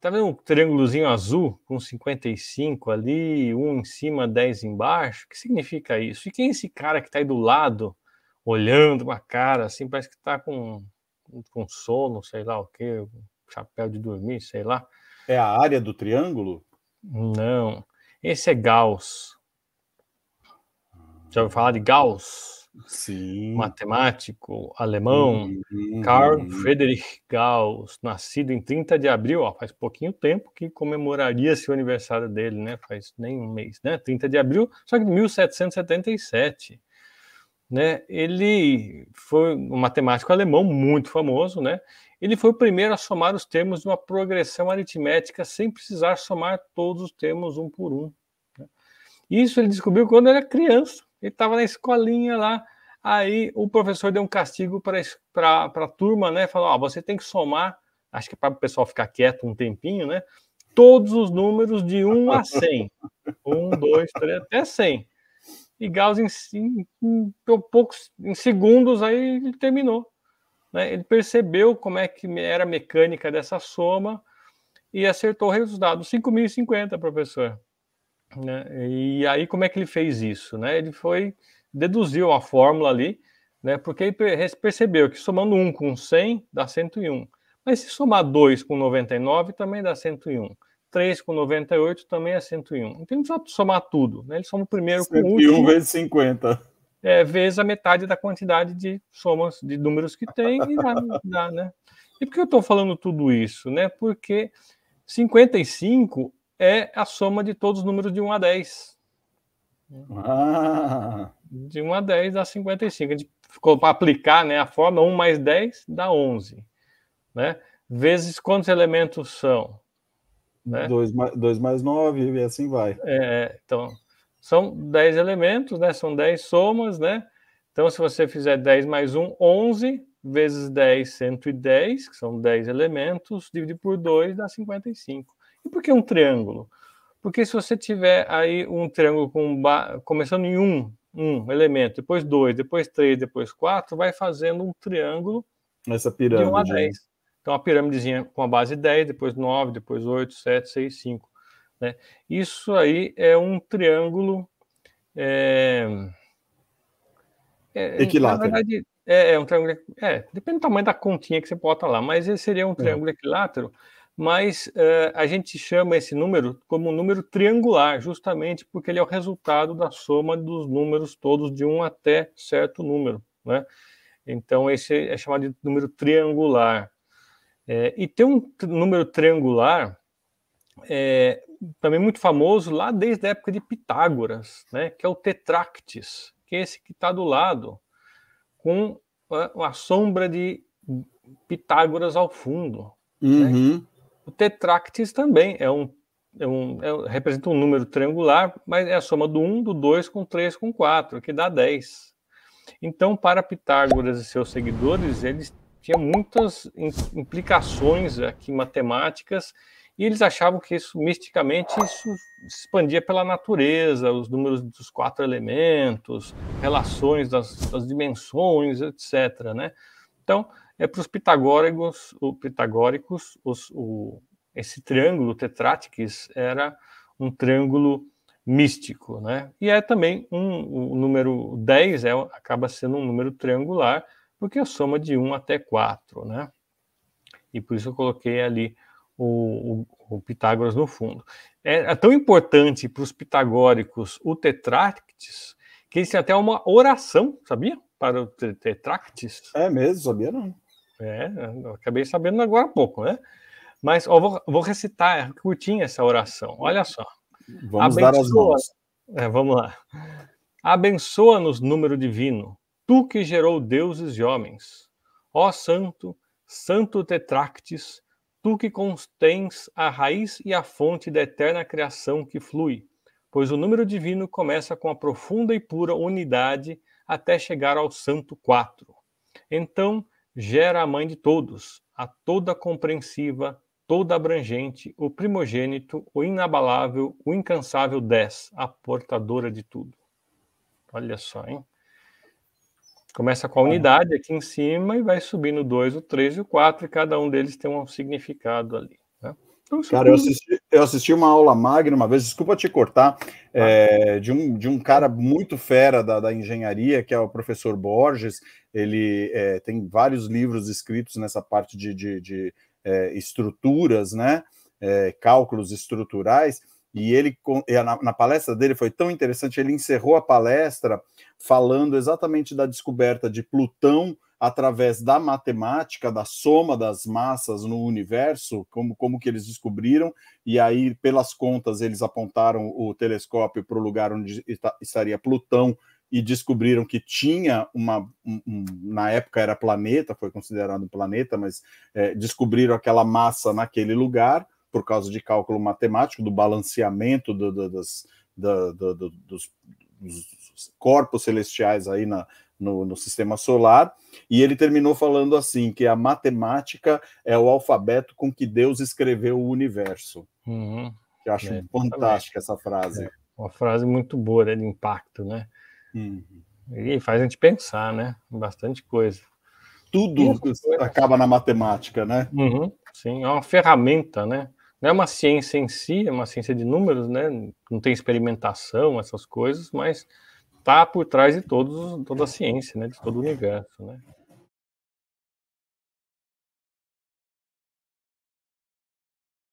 Tá vendo um triângulozinho azul com 55 ali, um em cima, 10 embaixo? O que significa isso? E quem é esse cara que está aí do lado, olhando uma cara assim, parece que está com, com sono, sei lá o quê, chapéu de dormir, sei lá. É a área do triângulo? Não. Esse é Gauss. Já ouviu falar de Gauss? Sim. matemático alemão, uhum. Carl uhum. Friedrich Gauss, nascido em 30 de abril, ó, faz pouquinho tempo que comemoraria seu aniversário dele, né? Faz nem um mês, né? 30 de abril, só que 1777. Né? Ele foi um matemático alemão muito famoso, né? Ele foi o primeiro a somar os termos de uma progressão aritmética sem precisar somar todos os termos um por um. Né. Isso ele descobriu quando era criança ele estava na escolinha lá, aí o professor deu um castigo para a turma, né? Falou: ó, você tem que somar, acho que é para o pessoal ficar quieto um tempinho, né? Todos os números de 1 a 100. 1, 2, 3, até 100. E Gauss, em, em, em, poucos, em segundos, aí ele terminou. Né? Ele percebeu como é que era a mecânica dessa soma e acertou o resultado. 5.050, professor. Né? E aí, como é que ele fez isso? Né? Ele foi, deduziu a fórmula ali, né? porque ele percebeu que somando 1 com 100 dá 101. Mas se somar 2 com 99 também dá 101. 3 com 98 também é 101. Então ele não precisa somar tudo, né? ele soma o primeiro com o último. 101 vezes 50. É, vezes a metade da quantidade de somas, de números que tem, e dá, dá né? E por que eu estou falando tudo isso? Né? Porque 55 é a soma de todos os números de 1 a 10. Ah. De 1 a 10 dá 55. A gente ficou para aplicar né, a forma 1 mais 10 dá 11. Né? Vezes quantos elementos são? Né? 2, mais, mais 9 e assim vai. É, então, são 10 elementos, né? são 10 somas. Né? Então, se você fizer 10 mais 1, 11 vezes 10, 110, que são 10 elementos, dividido por 2 dá 55. E por que um triângulo? Porque se você tiver aí um triângulo com começando em um, um elemento, depois dois, depois três, depois quatro, vai fazendo um triângulo Essa pirâmide, né? de 1 a 10. Então, a pirâmidezinha com a base 10, depois 9, depois 8, 7, 6, 5. Né? Isso aí é um triângulo. É... É, é equilátero. Verdade, é, é, um triângulo. É, depende do tamanho da continha que você bota lá, mas esse seria um é. triângulo equilátero mas uh, a gente chama esse número como um número triangular, justamente porque ele é o resultado da soma dos números todos de um até certo número, né? Então, esse é chamado de número triangular. É, e tem um número triangular é, também muito famoso lá desde a época de Pitágoras, né? Que é o tetractis, que é esse que está do lado, com a, a sombra de Pitágoras ao fundo, né? Uhum. Né? O tetractis também é um, é um é, representa um número triangular, mas é a soma do 1, do 2 com 3 com 4, que dá 10. Então, para Pitágoras e seus seguidores, eles tinham muitas implicações aqui matemáticas e eles achavam que isso misticamente isso se expandia pela natureza, os números dos quatro elementos, relações das, das dimensões, etc. Né? Então, é para os pitagóricos, o pitagóricos os, o, esse triângulo tetrátiques era um triângulo místico, né? E é também um, o número 10 é, acaba sendo um número triangular, porque é a soma de 1 até 4, né? E por isso eu coloquei ali o, o, o Pitágoras no fundo. É, é tão importante para os pitagóricos o tetráctis que eles têm até uma oração, sabia? Para o tetráctis. É mesmo, sabia não. É, acabei sabendo agora há pouco, né? Mas ó, vou, vou recitar é curtinha essa oração. Olha só. Vamos Abençoa... dar as mãos. É, vamos lá. Abençoa-nos, número divino, tu que gerou deuses e homens. Ó Santo, Santo Tetractes, tu que contens a raiz e a fonte da eterna criação que flui, pois o número divino começa com a profunda e pura unidade até chegar ao Santo Quatro. Então, gera a mãe de todos, a toda compreensiva, toda abrangente, o primogênito, o inabalável, o incansável 10, a portadora de tudo. Olha só, hein? Começa com a tá unidade aqui em cima e vai subindo o 2, o 3 e o 4, e cada um deles tem um significado ali. Cara, eu assisti, eu assisti uma aula magna uma vez, desculpa te cortar, é, de, um, de um cara muito fera da, da engenharia, que é o professor Borges. Ele é, tem vários livros escritos nessa parte de, de, de é, estruturas, né? cálculos estruturais. E ele, na palestra dele, foi tão interessante. Ele encerrou a palestra falando exatamente da descoberta de Plutão através da matemática, da soma das massas no universo, como, como que eles descobriram, e aí, pelas contas, eles apontaram o telescópio para o lugar onde estaria Plutão e descobriram que tinha uma. Um, na época era planeta, foi considerado um planeta, mas é, descobriram aquela massa naquele lugar, por causa de cálculo matemático, do balanceamento do, do, das, do, dos, dos corpos celestiais aí na, no, no, sistema solar, e ele terminou falando assim: que a matemática é o alfabeto com que Deus escreveu o universo. Uhum. Eu acho é, fantástica essa frase. É, uma frase muito boa, né, de impacto, né? Uhum. E faz a gente pensar, né? Bastante coisa. Tudo acaba na matemática, né? Uhum, sim, é uma ferramenta, né? Não é uma ciência em si, é uma ciência de números, né? Não tem experimentação, essas coisas, mas está por trás de todos, toda a é. ciência, né, de todo o é. universo. Né?